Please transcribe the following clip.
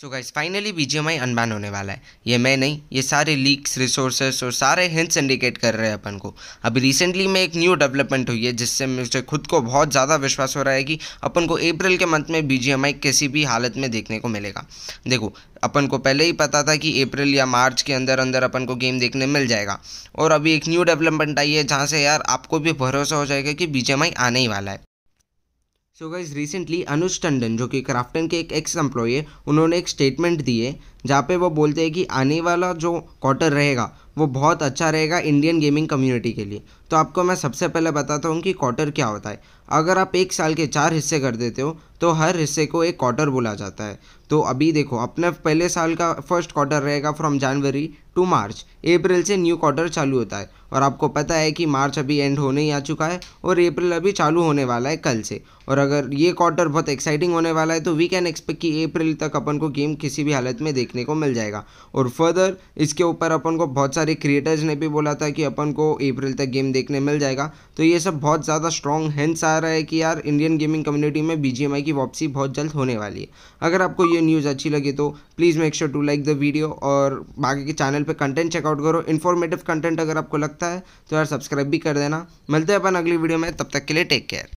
so guys finally B G M I unban होने वाला है ये मैं नहीं ये सारे लीक्स रिसोर्सेस और सारे हिंट्स इंडिकेट कर रहे हैं अपन को अभी रिसेंटली में एक न्यू डेवलपमेंट हुई है जिससे मुझे खुद को बहुत ज़्यादा विश्वास हो रहा है कि अपन को अप्रैल के मंथ में बी जी एम आई किसी भी हालत में देखने को मिलेगा देखो अपन को पहले ही पता था कि अप्रैल या मार्च के अंदर अंदर अपन को गेम देखने मिल जाएगा और अभी एक न्यू डेवलपमेंट आई है जहाँ से यार आपको भी भरोसा हो जाएगा कि बी जी एम आई आने ही वाला है so guys recently Anuj Tandon जो कि क्राफ्टन के एक एक्स एम्प्लॉय है उन्होंने एक स्टेटमेंट दिए जहाँ पे वो बोलते हैं कि आने वाला जो क्वार्टर रहेगा वो बहुत अच्छा रहेगा इंडियन गेमिंग कम्युनिटी के लिए तो आपको मैं सबसे पहले बताता हूँ कि क्वार्टर क्या होता है अगर आप एक साल के चार हिस्से कर देते हो तो हर हिस्से को एक क्वार्टर बोला जाता है तो अभी देखो अपने पहले साल का फर्स्ट क्वार्टर रहेगा फ्रॉम जनवरी टू मार्च अप्रैल से न्यू क्वार्टर चालू होता है और आपको पता है कि मार्च अभी एंड होने ही आ चुका है और अप्रैल अभी चालू होने वाला है कल से और अगर ये क्वार्टर बहुत एक्साइटिंग होने वाला है तो वी कैन एक्सपेक्ट कि अप्रैल तक अपन को गेम किसी भी हालत में देखने को मिल जाएगा और फर्दर इसके ऊपर अपन को बहुत सारे क्रिएटर्स ने भी बोला था कि अपन को अप्रैल तक गेम देखने मिल जाएगा तो ये सब बहुत ज़्यादा स्ट्रॉन्ग हैंड्स आ रहा है कि यार इंडियन गेमिंग कम्युनिटी में बी की वापसी बहुत जल्द होने वाली है अगर आपको ये न्यूज़ अच्छी लगे तो please make sure to like the video और बाकी के चैनल पर कंटेंट चेकआउट करो इन्फॉर्मेटिव कंटेंट अगर आपको लगता है तो यार सब्सक्राइब भी कर देना मिलते हैं अपन अगली वीडियो में तब तक के लिए टेक केयर